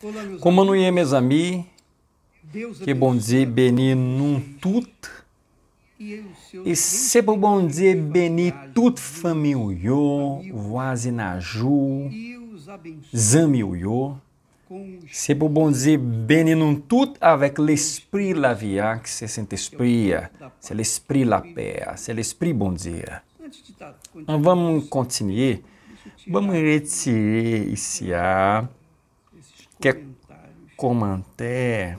Como Komanuye Mesami, é que bom dizer Beninum tudo e sebo bom dizer Beni Tut Famiuyo, Vazinaju, Zamiuyo, sebo bom dizer Beninum tudo, avec l'esprit la via, que se sente espria, se l'esprit la paix, se l'esprit bom dia. Vamos tá, então, continuar, vamos retirar esse ar que Vou comanté,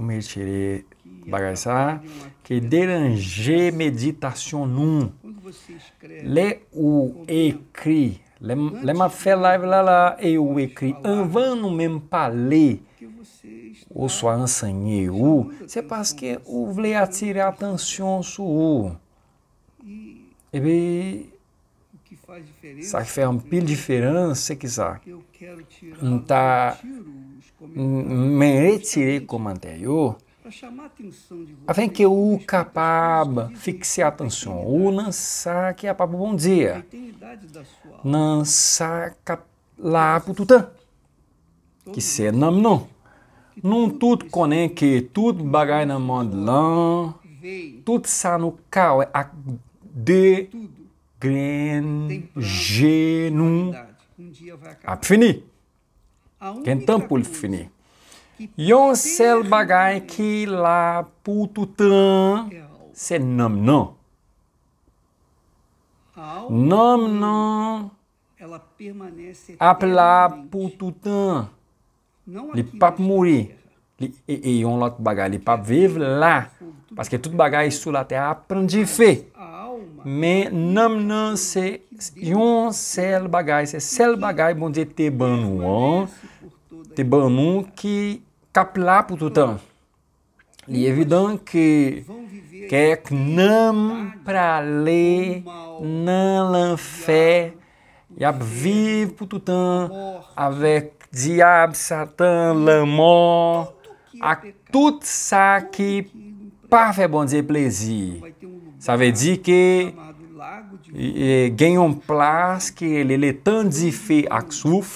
Mexerê Bagaçá, que Deranger Meditationum, Le o le uma fé live lá lá, eu Ecri, Anvano même parler, ou sua enseigné ou, c'est parce que ou voulez attirer attention sur ou. Et bien, faz diferença. Sabe, faz uma pila de diferença que sabe. Não está. Meretirei como anterior. A vem que o capaba fixe a atenção. Ah, o nansa que é papo bom dia. Nansa lá pro tutã. Que se não não. Não tudo conem que tudo bagai na mão de lã. Tudo sa no cal é de Gren genou um ap fini. Gen tampou li fini. Yon sel bagay ki la pou toutan se nam nan. Nam nan ap la pou toutan. Li pap mouri. Li e, e, e yon lot bagay. Li pap vive la. Paske tout bagay sou la te aprendi fey. men nam nan se yon sel bagay, se sel bagay bon de te ban wan, te ban moun ki kapla pou toutan. Li evidan ki kek nan prale, nan lan fe, yap viv pou toutan, avek di ab satan lan moun, ak tout sa ki pa fe bon de plezi. sabe dizer que gen yon plas ke le letan di fe ak souf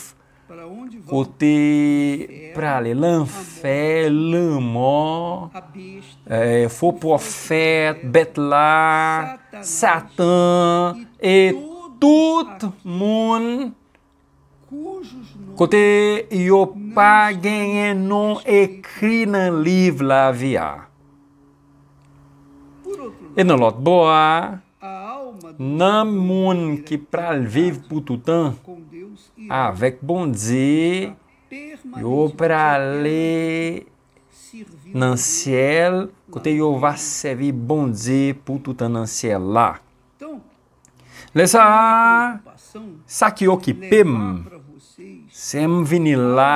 kote prale l'anfer, l'amor, é, faux profete, betla, satan, e tout moun kote yo pa genyen non ekri nan livro lá viya. E nan lot bo a, nan moun ki pral vive pou toutan, e bon a vek bon ze yo prale nan siel kote yo va sevi bon ze pou toutan nan siel la. Le sa, sa ki yo ki pem, sem vini la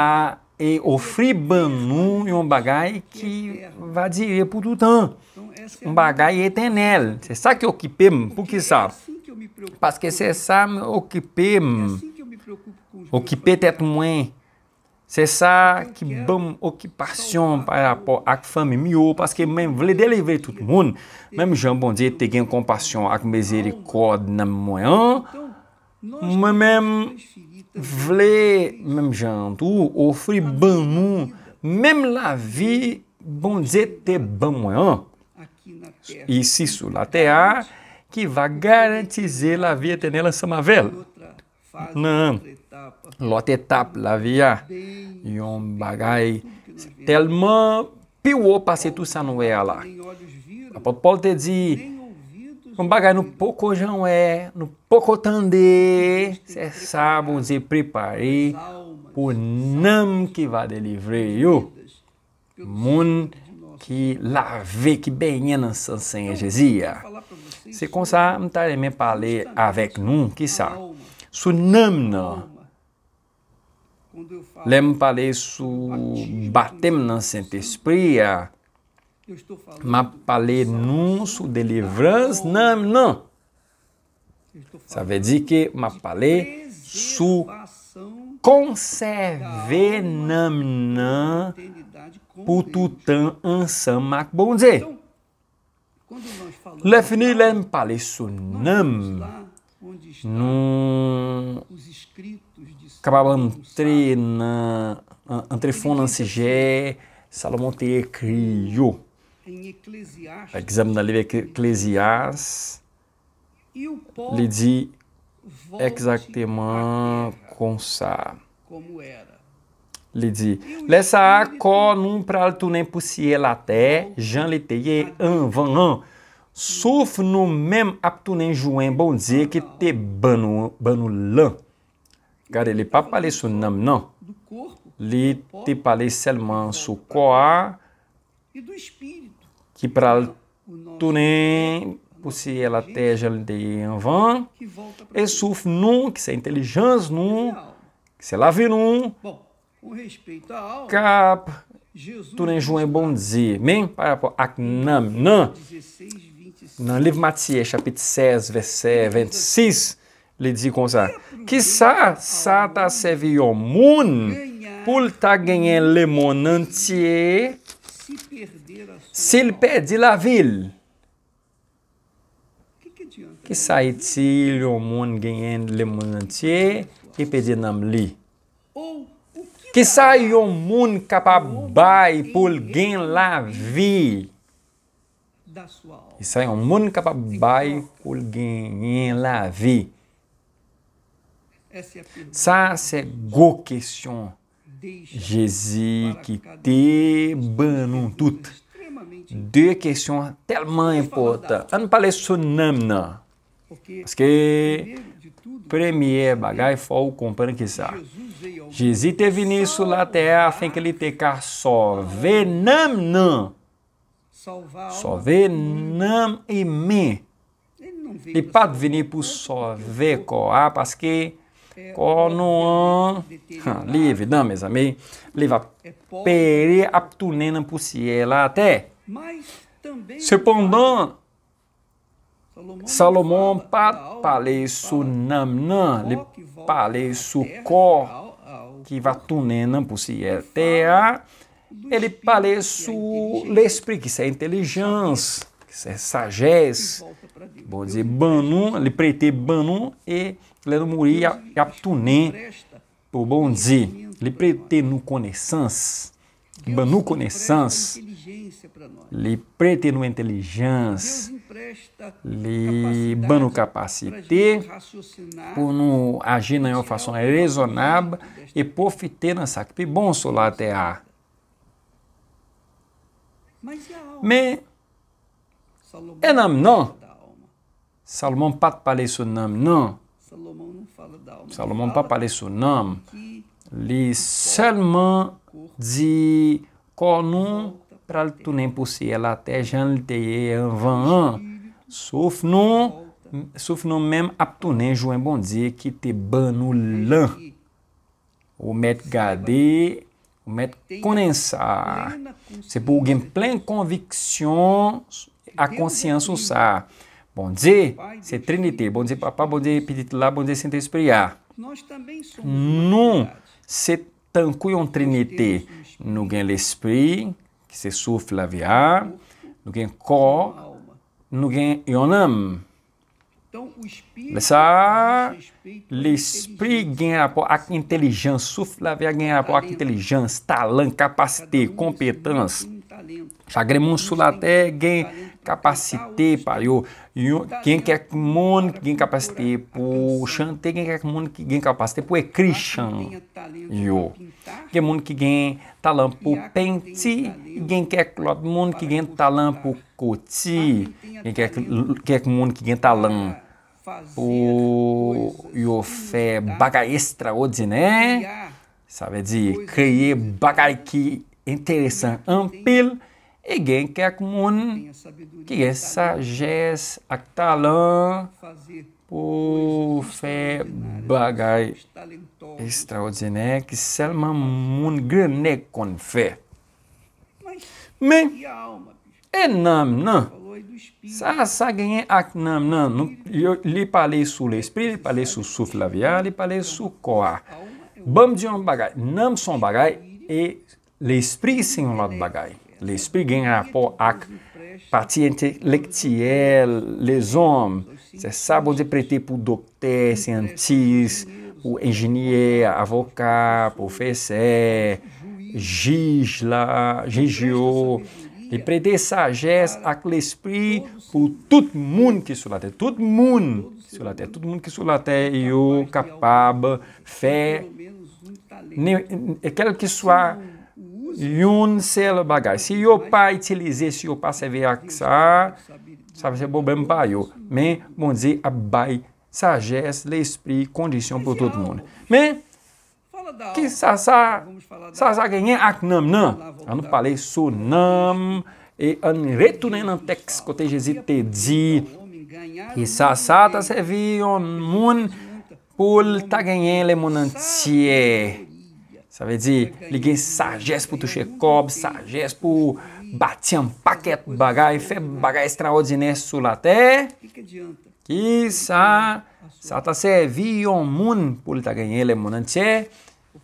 e ofri ban nou yon bagay ki va dire pou toutan. m bagay eten el, se sa ki okipe m pou ki sa, paske se sa m okipe m, okipe tet mwen, se sa ki bom okipasyon, ak fami miyo, paske mwen vle deleve tout moun, mwen m jan bonze te gen kompasyon, ak mezerikod nan mwen an, mwen m vle, mwen m jan tou, ofri ban moun, mwen m la vi, bonze te ban mwen an, isso, isso, la a que vai garantizar a via tenela samavel. Não, Lote etap la via. Yon bagay telman piwo passe tu sa nou e ala. te di, Um bagay no pouco jan we, no poko tande, se sabon se prepare O nam que vai delivre yo. Moun, ki lave, ki benye nan san senye jeziya. Se konsa, mtare men pale avek nou, kisa, sou nanm nan. Lem pale sou batem nan sent espriya, map pale nou sou delevrans nanm nan. Sa ve di ke map pale sou konserve nanm nan Pututan Ansamak Bonze. Lefni Lem Palessunam. Num. Cababantrena. Antrefona Ansigé. Salomão te criou. Exame da livre é Eclesiastes. Lhe di exactement consa. Como era. Li di, le sa akon nou pral tunen pou siye la te, jan li teye anvan an, souf nou mem ap tunen jouen bonze ki te banou lan. Gare li pa pale sou nan nan, li te pale selman sou ko a, ki pral tunen pou siye la te jan li teye anvan, e souf nou ki se entelejans nou, ki se lavi nou. kap tourenjouen bondzi, men, ak nan, nan, nan liv matie, chapit 16, verset 26, li dizi kon sa, ki sa, sa ta sevi yo moun, pou ta genyen le moun nantye, sil pedi la vil, ki sa iti yo moun genyen le moun nantye, ki pedi nam li, ou, I sa yon moun kapab bay pou l gen la vi. I sa yon moun kapab bay pou l gen la vi. Sa se go kesyon. Jezi ki te banon tout. De kesyon telman impota. An pale sou nam nan. Aske premye bagay faw kompane ki sa. Jésus teve nisso lá a fim que ele tecar só venam não. Só venam e me. E pode assim. venir por só ver coa porque qual não livre, não, meus amigos, livre é pere aptunena por si ela até. Cependant, Salomão pa pale su namnan, li pale su cor que vá tunenam por si é a ele parece l'esprit, que é inteligência, que é sagés. vou dizer banu ele prete banu e lendo muri tunen o bom dizer, ele prete no connaissance, banu connaissance, ele prete no inteligência, Líbano capacite, por não agir na façon raisonnable e por fite na bon sur la a, me, é nam não. Salomão pas parler sur nam não. Salomão pas parler sur nam. Ele seulement dit qu'on pral tounen pou siye la te jan liteye an van an, souf nou, souf nou men ap tounen jouen bondze ki te banou lan, ou met gade, ou met konen sa, se pou gen plen konviksyon, a konsyansou sa, bondze, se trinite, bondze papa, bondze piti la, bondze sent espri ya, nou, se tankuyon trinite, nou gen l'espri, que se sufla via, ninguém ko, ninguém yonam. Então, o espírito. Lessa, l'espriguem a inteligência, sufla via gen apo, a inteligência, talento, capacidade competência. Chagremun sulaté gen Kapasite pa yo gen kek moun ki gen kapasite pou chante, gen kek moun ki gen kapasite pou ekri chan yo. Gen moun ki gen talan pou penti, gen kek moun ki gen talan pou koti, gen kek moun ki gen talan pou yo fe bagay estra odine, sa ve di kreye bagay ki entere san ampil. E gen ke ak moun ki gen sa jes ak talan pou fe bagay estraodzine ki selman moun gen ne kon fe. Men, e nam nan, sa gen ak nam nan, li pale sou l'espri, li pale sou souf la viya, li pale sou koa. Bam diyon bagay, nam son bagay e l'espri se yon lot bagay. les speaking po ak parti intelektuel, les hommes, se sabon de prete pou dokter, siyantis, né, pou enjinyer, avokat, profeseur, jij la, jijyo, li prete sagesse ak l'esprit pou tout moun ki sou la te, tout moun ki sou la te, tout moun ki sou la te yo kapab fe, ne, Yon se le bagay. Si yo pa itilize, si yo pa se ve ak sa, sa ve se bobe mpa yo. Men, mwen ze abay sa jes le espri kondisyon pou tout moun. Men, ki sa sa, sa sa genyen ak nam nan. Ano pale sou nam, e an re tu nen an teks kote je zite di, ki sa sa ta se ve yon moun, pou ta genyen le moun an tseye. Sa ve di, li gen sajes pou touche kob, sajes pou bati an paket bagay, fe bagay estraodine sou la te. Ki sa, sa ta se vi yon moun pou li ta genye le mounan te,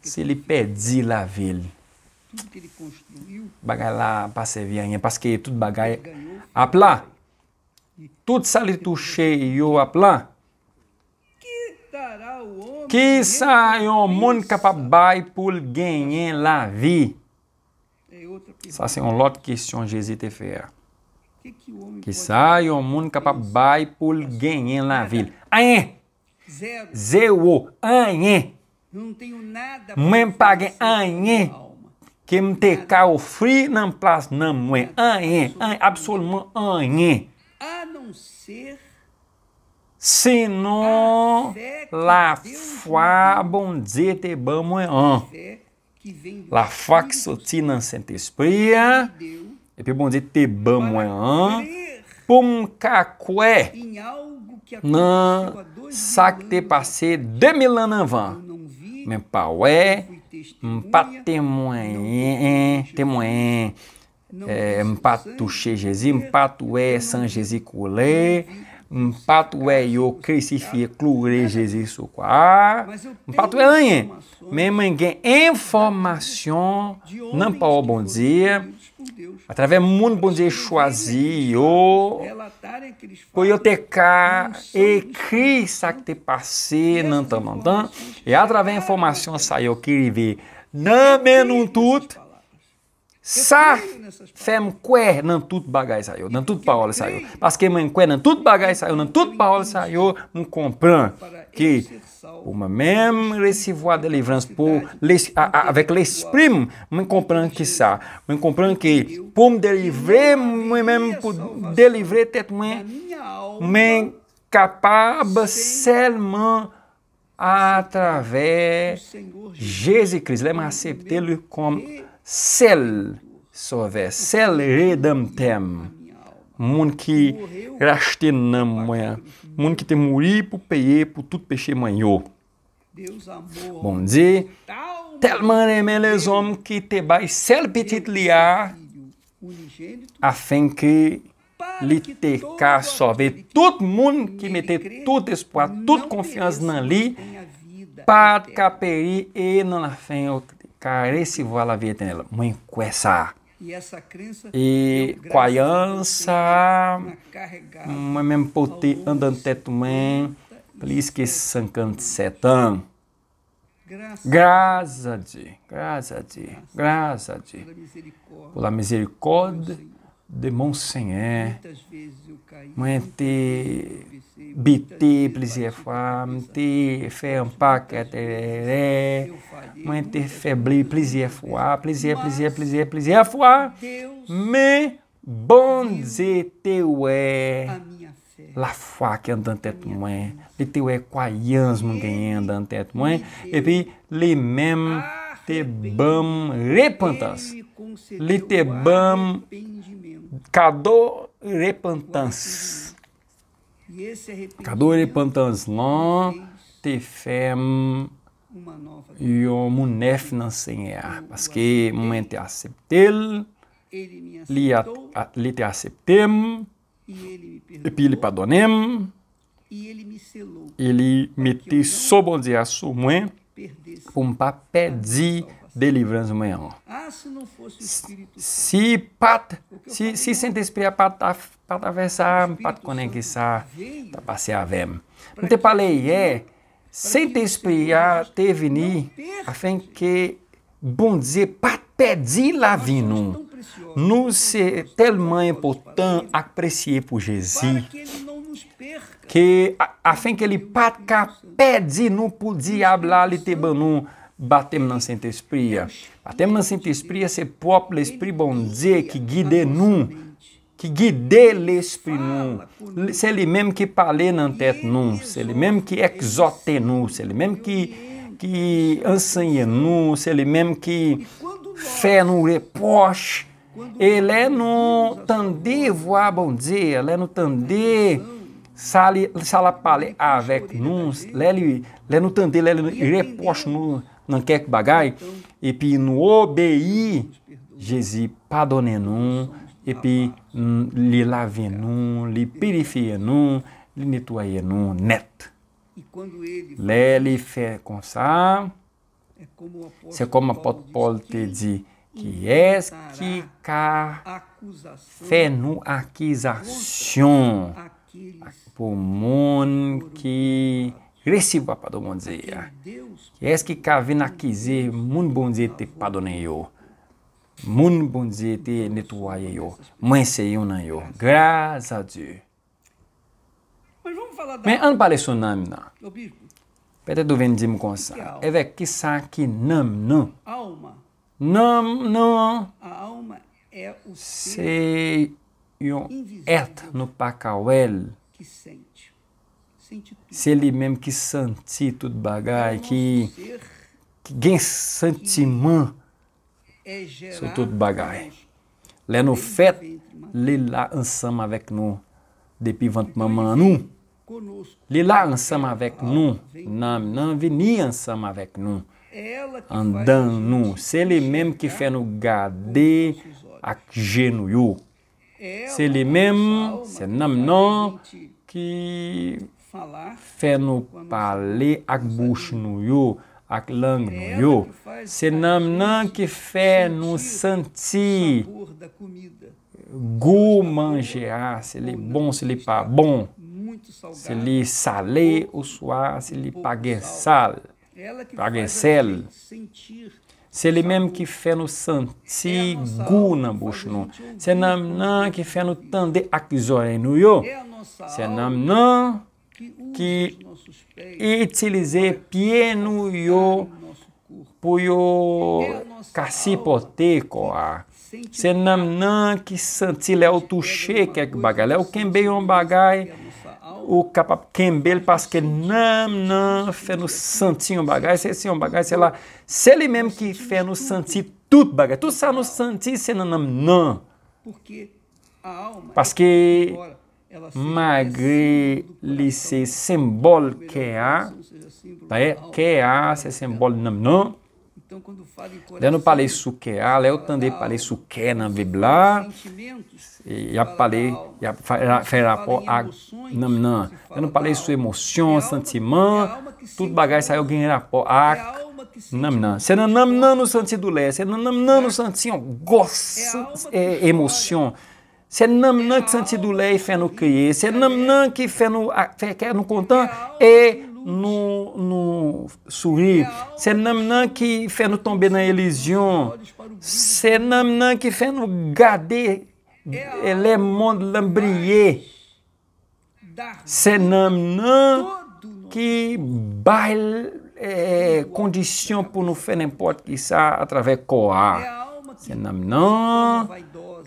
se li pedi la veli. Bagay la pa se vi anye, paske tout bagay ap la, tout sa li touche yo ap la, Qui un monde capable bail pour ganhar la vie? Ça, c'est une autre question que Jésus te fait. Qui un monde capable bail pour gagner la vie? Rien. Zéro. Rien. Mwen pa gen anyen ke mte ka ofri nan plas nan mwen. Anyen, A não ser. Sinon, la fwa bon zi te ban mwen an. La fwa ki soti nan sante espri an, epi bon zi te ban mwen an, pou mka kwe nan sak te pase de milan nan van. Men pa we, mpa te mwen an, te mwen an, mpa touche jezi, mpa touwe san jezi koule, É é um Un patoué yo crucifié, cloué Jésus sous quoi? Un patoué rien. mesmo ninguém informação não para o bom dia. Através do mundo bom dia choisio. Pour eu ter cá écrit ça que te passei não tão não tão E através informação saiu que ele vê. Não menos tudo. Sa femque nan tout bagay sa yo, nan tout paola sa yo. Paske menque nan tout bagay sa yo, nan tout parol sa yo, que kompran ki ouman menm resivwa de livrans pou, avek l'esprim, mwen kompran ki sa. Mwen kompran ki pou m delivre, mwen menm pou delivre tet mwen, mwen kapab selman atraver Jezi Kriz. Lèm aksepte lè kom sel sove, sel redemptem, Moun que rachte nan mwen, moun ki te mouri pou peye pou tout peche mwen yo. Bon dia, telman remen les homens que te bay sel petit li a, afin que li te ka sove tout moun que mette tout espoir, tout confiança nan li, para ka e nan la fin care si voa la vie nela el. Mă cuesa. E com a aliança, mesmo poti andando teto mãe, please que sancant setan. Graças de graça graças graça de graças Pela misericórdia de Monsenhor, mãe te Bi te plize fwa, mi te fe anpak e te le. Mwen te fe bli plize fwa, plize, plize, plize, plize fwa. Men bon ze te we la fwa ki an dan tet mwen. Li te we kwa yans mwen gen an dan tet mwen. E pi li men te ban repantans. Li te ban kado repantans. Cadore pantanslan tefem yomunef n'enseigner. Parce que moi te accepté, li, a, a, li te accepté, et puis il pardonné, ele me te sobondia sou mwen pou mpa pedi delivrando amanhã. Ah, se não fosse o Espírito Se pata, se, se né? sente espiar é para atravessar, para conectar, para passear vem. É, não te falei, é, sente espiar, teve ni, a fim que, bom dizer, para pedir lá vino. Nos ser tellement important apreciar por Jesus que a, fim que ele patka pede não podia hablar lhe te banum batem na sente espria. Batem na sente espria, se próprio bom bon dizer que guide nous, que guide l'esprit se ele mesmo que qui parle dans tête nous, c'est lui-même qui exhorte nous, c'est lui-même que qui enseigne nous, c'est lui-même qui fait nous Ele é no tandê voar bom dizer, ele é no tandê sala, sala pale avec nuns, ele é no tandê, ele no no Nan kek bagay, epi nou obeyi jezi padonen nou, epi mm, li laven nou, li pirifeye nou, li netwaye nou, net. Le li fe konsa, se koma pot pote di ki eski ka fe nou akizasyon pou moun ki Gresib pa pa do bondze ya. Eski ka vina kize moun bondze te pa do nan yo. Moun bondze te netuwa yo. Mwen se yon nan yo. Graz a Diyo. Men an pale sou nan mi nan. Petè do vini di mou konsan. Eve ki sa ki nanm nan. Nanm nan. Nanm nan. Se yon et nou pa ka wel. Ki senti. Se li menm ki senti tout bagay ki gen sentiman sou tout bagay. Le nou fet li la ansam avek nou depi vantmanman anou. Li la ansam avek nou, nan vini ansam avek nou. Andan nou, se li menm ki fè nou gade ak jenou yo. Se li menm, se nanm nan ki... fè nou pale ak bouch nou yo, ak lang nou yo, se nan nan ki fè nou santi gou manje a, se li bon, se li pa bon, se li sale ou so a, se li page sal, page sel, se li menm ki fè nou santi gou nan bouch nou, se nan nan ki fè nou tande ak zoy nou yo, se nan nan ki fè nou ki itilize pienu yo pou yo kasi pote ko a. Se nan nan ki santi le ou touche kek bagay. Le ou kembe yon bagay, ou kapap kembe li paske nan nan fe nou santi yon bagay. Se yon bagay se la, se li mem ki fe nou santi tout bagay. Tou sa nou santi se nan nan nan. Paske, se magrelice symbole kea, kea se symbole nam non. Dano palei suqueá, léo tandei palei suqué na bibla, e a palei, e a ferapó, a namnã. Dano palei sua emoção, é sentimento, é tudo bagagem saiu ganharapó, a namnã. Sena namnã no sentido lé, sena namnã no sentido é gosto, emoção. Se nanm nan ki santi do leye fè nou kriye, se nanm nan ki fè nou kontan e nou souhi, se nanm nan ki fè nou tombe nan elizyon, se nanm nan ki fè nou gade elemon lambriye, se nanm nan ki bayl kondisyon pou nou fè nan pot ki sa atrave koa, se nanm nan...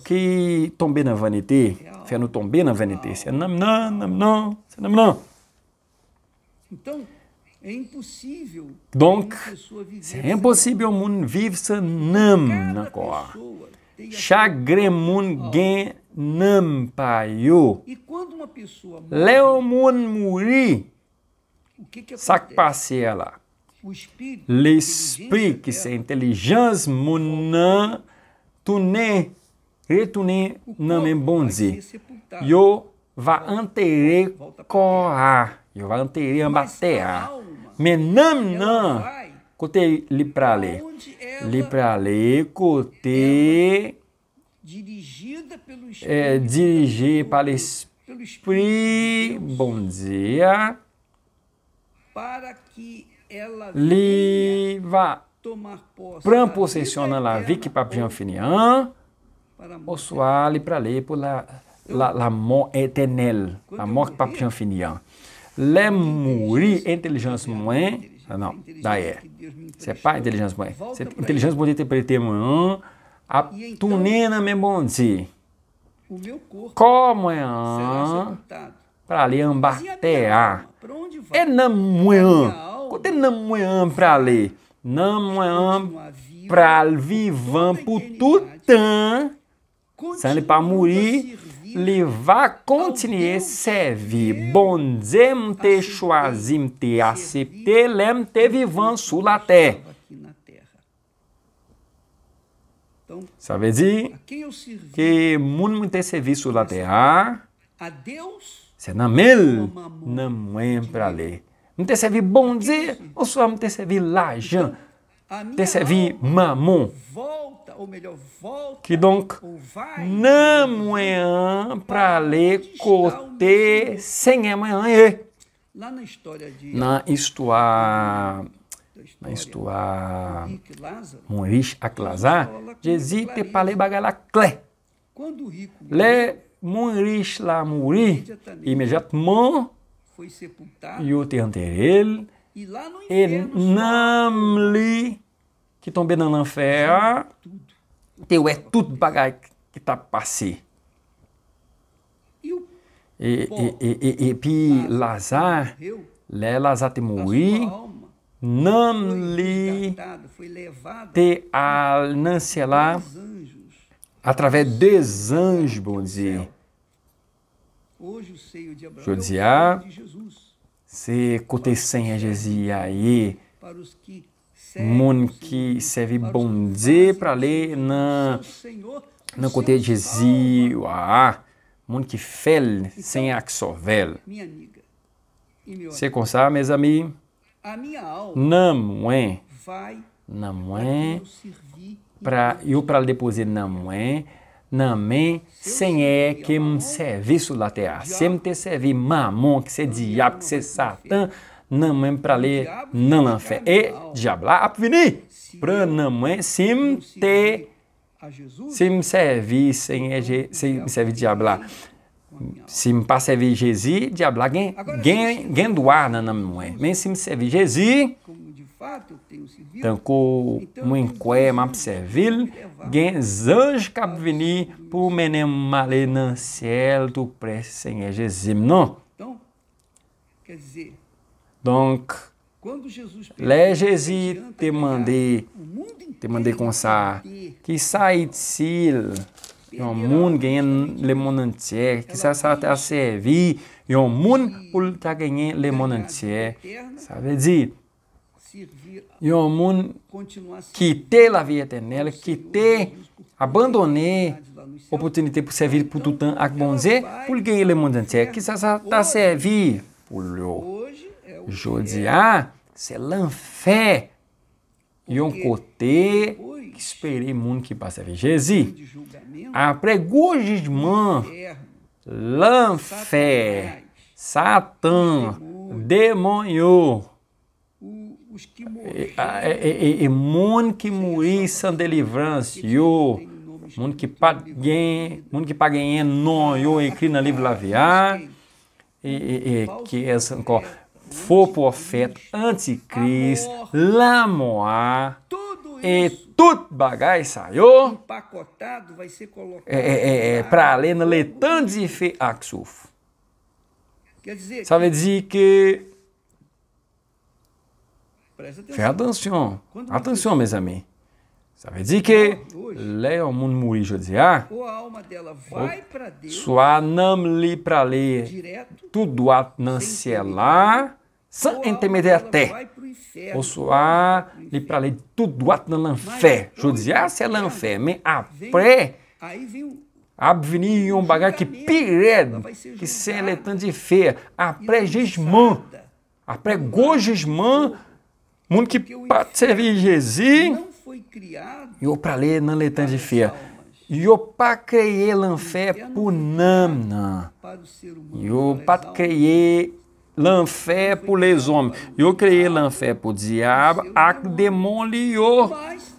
que na vanité, se não na vanité, se não, não, não, não, se não, não. Então, é impossível. Donc, é impossível mun vivsa nam na cor. Chagre mundo gen nam paio. E quando uma pessoa morre, leo mun muri. O que que Sac que L'esprit qui c'est intelligence não tuné Retune namen então, bonzi. Yo va anterer corá. Yo va antere ambatea. Menam nan. Cote li pra lê. Li pra lê, cote. É dirigida pelo é Espírito. É, dirigir para Espírito. Bom dia. Para que ela li va. Pran possessiona lá, vi que papinha finian. Au soir, aller para ler pour la, la, la mort éternelle, la mort qui ah, pas bien finir. Les mourir, intelligence moins, não, daí é. Você é pai inteligência mãe, Você inteligência boa ter prete manhã, a tunena me bonzi. Como é para ali ambateá. É na manhã. Quando é na manhã para ali, na manhã para vivam por tutã. Sempre para morrer, lhe va continuer servir. Bon Dieu te choisi, me te accepté, lem te vivant sur la terre. Ça veut dire que mundo me te servir sur la terre. C'est dans mel, não é para ler. Me te servir bon ou só me te servir l'argent desservi maman, Que donc nan moyen para ler côté sem amanhã e. Na história na história Monrich Aklazar, j'hésite te pale bagala clé. Le Monrich lá morri, imediatement, e o ter ele e lá no inferno. Namli, que tombe na lanféa. Teu é tudo bagai que tá passé. E, e, e, e, pi Lazar, lé Lazar te moí, nam li te al nancelar, através dos anjos, bom dizer. Hoje o seio de Abraão Secote sem regesia e que serve bom dia para ler na na cote regesia ah, ah, então, a que fel sem axovel. Se consa, mes amis, não é, não é para eu para depois não é Namen, sem é que um serviço lá terá. Sem te servir mamon, que ser diabo, que ser satã, namen para ler não lan fé. E diabo lá, apvini, pra namen, sim te sim servir, sem, sem servir diabo lá. Se me para servir Jesus, diabo lá, quem doar, não é? Mas se me servir Jesus, Tan ko mwen kwe map se vil gen zanj kap vini pou mene male nan siel do pre se ngeje zim non. Donk leje zi temande kon sa. Ki sa it sil yon moun genye le moun an tse. Ki sa sa ta se vil yon moun pou ta genye le moun an tse. Sa ve di... que quitei la eterna que quitei, abandonei oportunidade para servir para Tutã Akbonze, porque ele mandou antes que está servir por Jodiá, então, é se é tá é lanfé, Yonkote, que esperei mundo que passa a Jesus, a pregujismã, lanfé, Satã, demônio, os que morreram. Ah, é, é, é, e, e, que morreram sem deliverar, Senhor. Muitos que pagam, muitos que pagam não, eu escrevi no livro Laviar. E, e, que essa encore for profeta anticristo, lamoar e tudo bagagem saiu. Empacotado vai ser colocado. É, é, é para além de tantos efeitos ah, que sofre. Quer dizer, Sabe dizer que Fais attention. Attention, mes amis. Ça veut dire que là, o mundo morrer jeudi, ah, sua âme li para ler, tudo a lá, sem intermediaté. Ou sua li para ler tudo a l'enfer. Jeudi, ah, c'est l'enfer. Mais après, abvenir um bagulho que piré, que se é de feia, après jugement, après go jugement, Mundo que pode servir Jesus E o ler nan letan de fia. o para crer lan fé por nam e para creye lan fé por les homens. o crer lan fé por diabo. Ac demon li yo.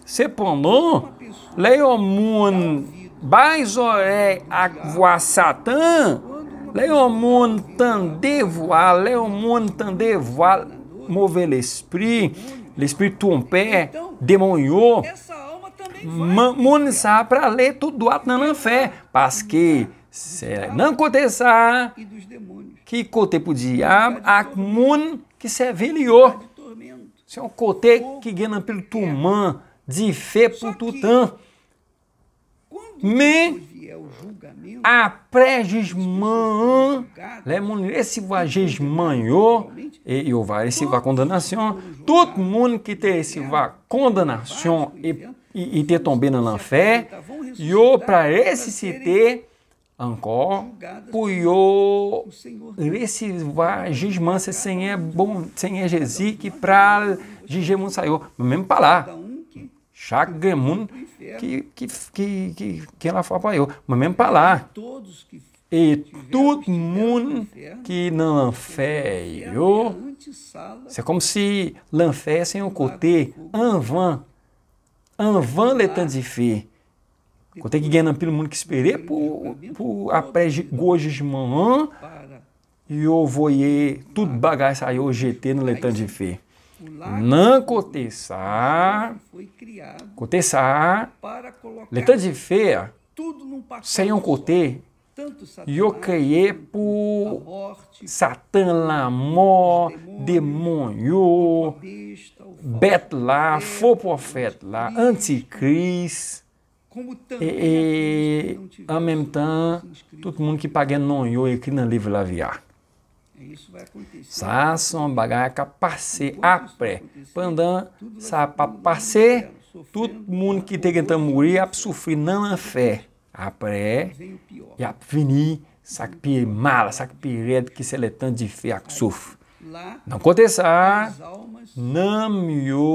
Cependant, le yo moun bazoré ac voa satan. Le o mundo tan devoa. Le yo moun tan devoa. Mouve l'esprit, l'esprit ton pè, demon yo, moun sa pra le tout do at nan an fè. Paske, se nan kote sa, ki kote pou di am, ak moun ki se ve li yo. Se an kote ki genan pou ton man, di fè pou ton tan. me a apregismã, né, esse vai gismanhou, e eu vai esse vai condenação, todo mundo que tem esse vai condenação e, e, e ter tombado na fé, e para esse se ter Ancor, puiô, esse gismã, sem é bom, sem é jesi, que pra gigemun saiu, mesmo para lá. Jacques que, que, que, que, que ela apoiou. Mas mesmo para lá. Todos que e todo mundo que não feiou. É Isso é como se lanfessem o cotê anvan. Anvan letando de fé. Côté que ganha pelo mundo que esperei por, por aprege gojas de manhã. E eu vou ir tudo bagaço aí o GT no letando de fé não cotessar, cotessar, letra de feia, sem um coter, eu criei por Satã, Lamó, demônio, Bet lá, for profeta lá, e, todo mundo que paga é não eu e que não livre laviar. sa son bagay ak ap pase apre pandan sa ap ap pase tout moun ki te gen tan mouri ap sufri nan an fe apre ap fini sak pi mala sak pi red ki se letan di fe ak suf nan kote sa nan myo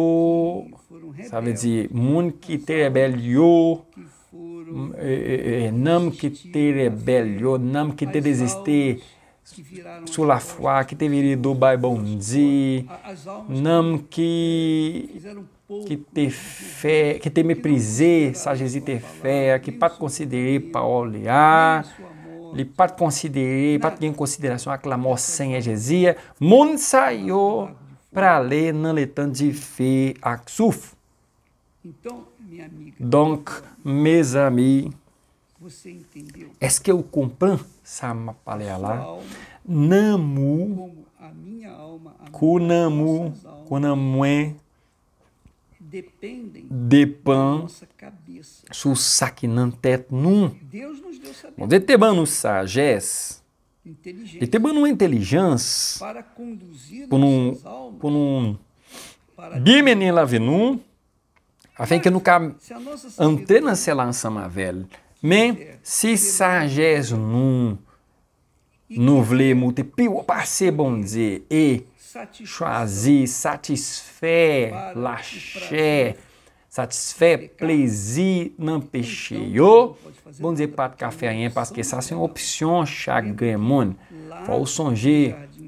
sa ve di moun ki te rebel yo nanm ki te rebel yo nanm ki te deziste Sulafuá, que teve Iridubai Bondi, Namki, que te fé que Temeprizê, Sagesi fé que Pat Considerei Paoleá, li Pat Considerei, Pat em Consideração Aclamou Sem Egesia, Mun é para ler na Nanletan de fé Aksuf. Então, Donc, mes amis, você entendeu? És que eu comprando sama palela. Namu. Kunamu. kunamué Dependem Depan. Susakinantet num. Deus nos deu sabedoria. Deteban sages. Deteban inteligência. Para conduzir por um, por um, Bimeni lavinum. Afim que nunca antena se lança mavel. Men, si sa jes nou nou vle moutepi wapase, bon dize, e chwazi, satisfe, lache, satisfe, plezi, nan peche yo, bon dize pati kafe ayen, paske sa sen opsyon chak gwen moun, faw sonje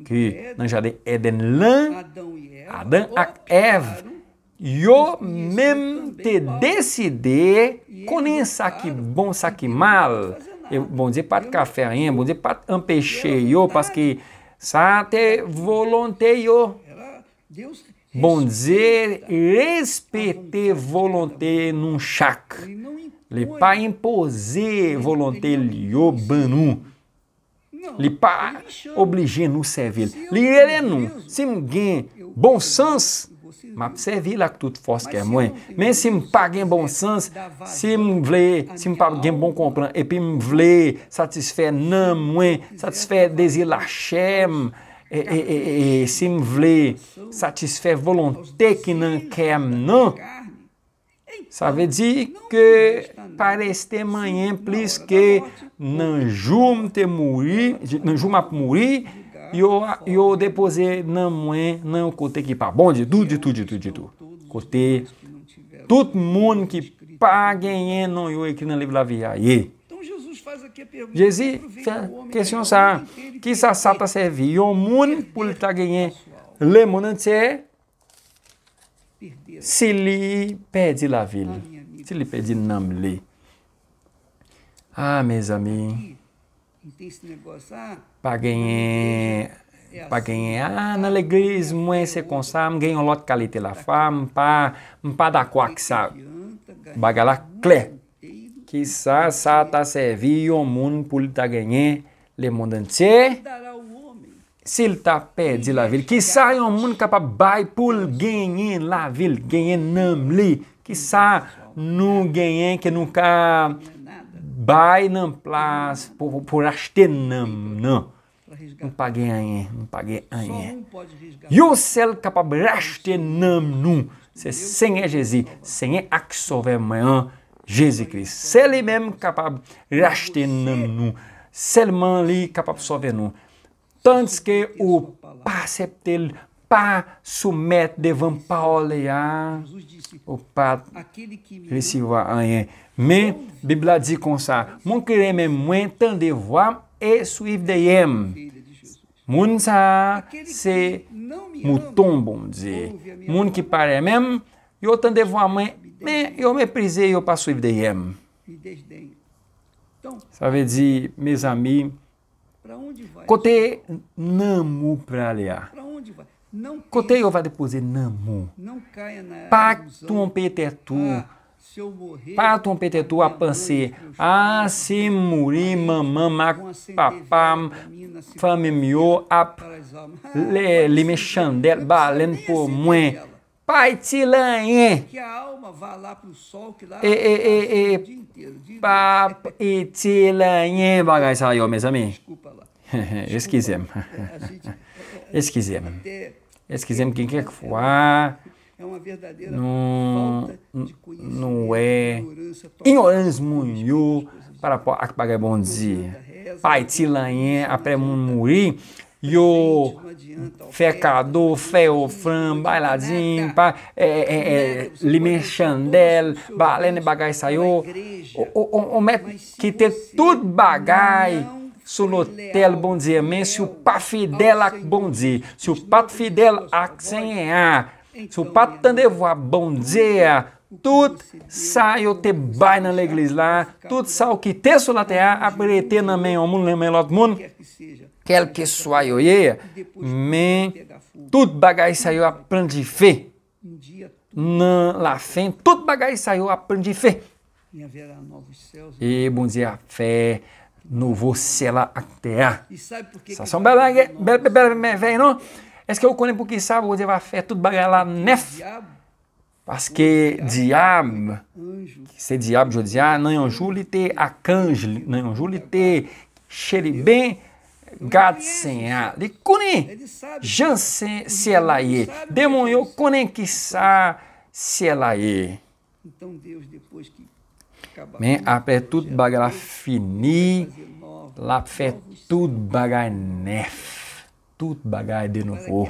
ki nan jade Eden lan, Adan ak ev, yo mem te deside konen sa ki bon, sa ki mal, e bon dize pat kafer en, bon dize pat ampeche yo, paske sa te volonte yo, bon dize respete volonte nou chak, li pa impoze volonte li yo ban nou, li pa oblije nou sevel, li ele nou, si mgen bon sans, M'apservi lak tout fos kem mwen. Men si m'pag gen bon sans, si m'vle, si m'pag gen bon kompran, epi m'vle satisfè nan mwen, satisfè dezil la chèm, e, e, e, e si m'vle satisfè volontè ki nan kem nan, sa ve di ke pa reste manyen plis ke nan joum te moui, nan joum ap moui, na yo depose nan mwen nan bom de tudo, de tudo, de tudo, de tudo tout, di tout. Kote tout moun ki que genyen nan yo ekri Então Jesus faz aqui a que Jezi, né, kesyon sa, ki sa sa pa servi? Yon moun pou l ta genyen le moun antye, se li é perdi la vil, se li perdi nam li. Ah, meus amis, pa genye ah, an alegris, mwen se konsa, mwen genye an lot kalite la fa, mwen pa da kwa kisa bagala kle. Kisa sa ta sevi yon moun pou li ta genye le moun dante se, se li ta pedi la vil. Kisa yon moun ka pa bay pou li genye la vil, genye nam li. Kisa nou genye ke nou ka... bay nan plas pou raste nanm nan, mpage anye, mpage anye, yo sel kapab raste nanm nan, se senye jezi, senye ak soveman jese kris, seli mem kapab raste nanm nan, selman li kapab soveman nan, tanske ou paseptel, pa soumet devan pa ole ya, ou pa resiwa anye. Men, bibla di kon sa, moun kiremen mwen tan de vwa, e swif de yem. Moun sa se mouton bon ze. Moun ki pare men, yo tan de vwa mwen, men yo me preze yo pa swif de yem. Sa ve di, mes ami, kote nan mou prele ya. Pra onde vwa? Cotei Kotei Ovadipuse é Namu. Pactum Peter é Tu. Patum petetu apansi, asimuri mamama papam, famimio ap, ah, le, limexander, balen por muen, Pai tilanhe. Eh. Que a alma vá lá pro sol que lá e, e, e, e, Papai Tilanhê, bagaçaiô, meus amigos. Desculpa lá. Esquisemos. É, é, Esquisemos. Esquisemos quem quer que for. Ah, é uma verdadeira não, Não é ignorância é para pagar bom dia. Pai tilanhé apremumuri e o fecador, feofran, bailadinho, pá, é, é, é, é limen chandel, balene bagai saiu, o, o, o, o, que ter tudo bagai sou nou tel bonze men, sou pa fidel ak bonze, sou pat fidel ak senye a, sou pat tandevo a bonze a, tout sa yo te bay nan leglis la, tout sa o ki te sou la te a, apre te nan men o moun, nan men lot moun, kel ke swa yo ye, men, tout bagay sa yo aprandi fe, nan la fen, tout bagay sa yo aprandi fe, e bonze a fe, no Vocela Actea. E sabe por que... Sação Belangue, velho, não? É que eu conheço porque sabe, onde vai fé tudo bagalá, nef. Parce que diabo, Se é ser diabo, dizia, ah, não julite arcanjo, não julite xeribem, gado sem a, de cunem, jansen se ela é, é demonhou Kunin que sa se ela é. Então Deus depois que Men apè tout bagay la fini, la ap fè tout bagay nef, tout bagay denovo.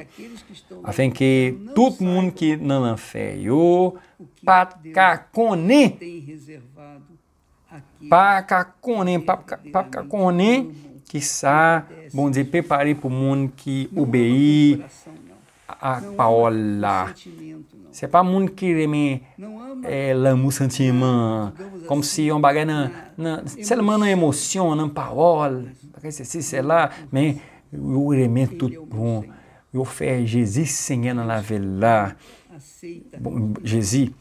Afèn ke tout moun ki nan lan fè yo, pat kakounen, pat kakounen, pap kakounen, ki sa, bon dize, pepare pou moun ki ubeyi, a não Paola. C'est pas monde qui aime é, eh, l'amour sentiment, assim, né, como se um bagay nan, nan se nan émotion, nan parole, bagay se si, se la, men yo remen tout bon. Yo fè Jésus sengen nan la vela. Bon, Jésus,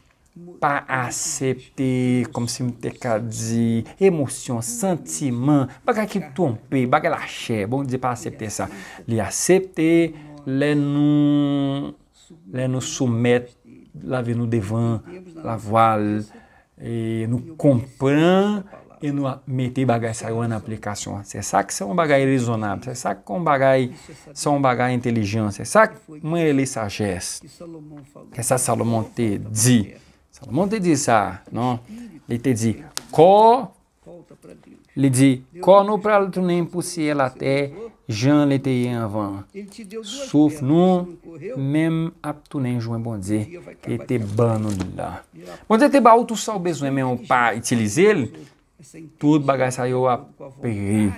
pa acepte, kom si mte ka di, emosyon, hum. sentiman, bagay ki tompe, bagay la chè, bon, di pa acepte sa. Li acepte, Le nou soumet la venou devan, la voal, nou kompran, e nou e mete bagay sa yon aplikasyon. Se sak se yon bagay rezonab, se sak kon bagay, se yon bagay intelijans, se sak mwenye li sa jes, ke sa Salomon te di, Salomon te di sa, non? Li te di, ko, li di, ko nou praloutounen pou siye la te, jan lete yenvan souf nou men ap tounenjou en bondze ke te banon lida. Bondze te baoutou sa ou bezwen men ou pa itilizele tout bon bon bon bagay sayo ap peri.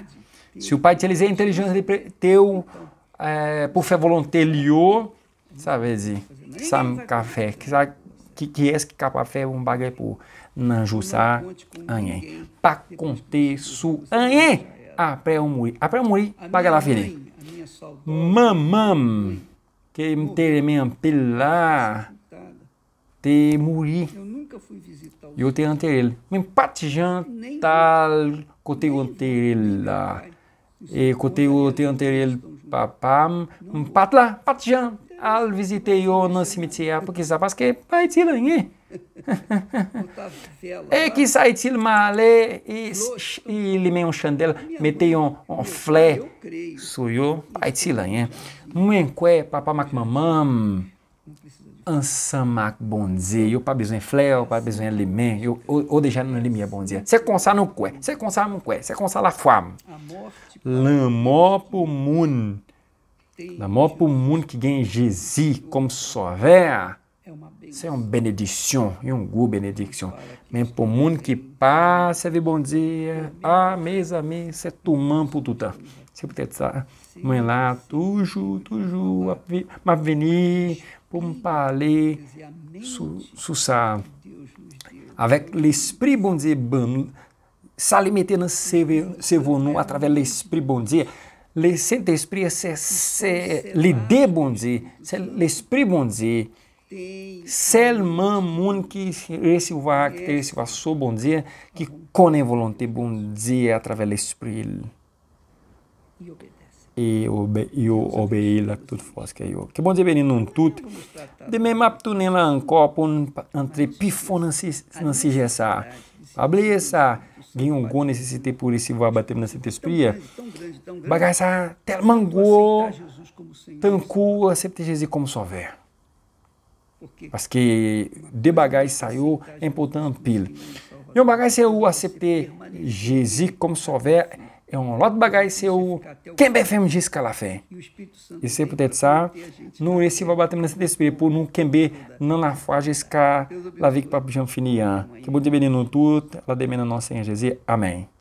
Se ou pa itilizele entelijan se te ou euh, pou fe volon te liyo sa vezi, sa ka fe ki es ki ka pa fe pou bagay pou nanjou sa anye. Pa kontesou anye. Apre ou mwri. Apre ou mwri, pa gala fene. Mam, mam, ke mte reme an pel la, te mwri. Yo te an tere el. Men pat jan tal kote ou te an tere el la. E kote ou te an tere el pa pam, m pat la, pat jan. al vizite yo nan simitia pou ki sa paske pa iti lanyen. Eh? E ki sa iti lman ale e limen yon chandel, mete yon flè, sou yo, pa iti lanyen. Eh? Mwen kwe, pa pa mak mamam, ansan mak bondze. Yo pa bezwen flè, yo pa bezwen limen, yo odejan nan limiye bondze. Se konsa nou kwe, se konsa nou kwe, se konsa la fwa. Lan mò pou moun, para L'amour pour como qui é gagne isso é uma c'est e um une benedição. mesmo para o mundo que passe, vi bom dia, ah, mes amis, c'est tout main pour tudo temps. C'est peut-être ça. tuju, tuju, toujours, toujours, m'a veni, pour me parler sur ça. Avec l'esprit, bon Dieu, bon, s'alimenter né, dans ce né, através l'esprit, bon dia Li sent espri se li de bonzi. Se li espri bonzi. Sel man moun ki resi wak, resi wak sou bonzi. Ki konen volante bonzi atravel espri. E yo obeye la tout foske yo. Ki bonzi benin non tout. De men map tonen la an kopo, an tre pifon nan sije sa. Ableye sa. Guinhongon necessitei por esse vaba termina setespria. Bagaça, telmangô, tancu, aceita Jesus como só Parce que de bagagem saiu é importante pile. Eu bagagem eu aceptei Jesus como só souver é um lot bagay se eu quem bem fem diz que ela fé e se puder sa não esse vai bater nesse espírito por não quem bem não na faz escar lá vi que papo jam finian que bom de bem no tudo lá de menos nossa em Jesus amém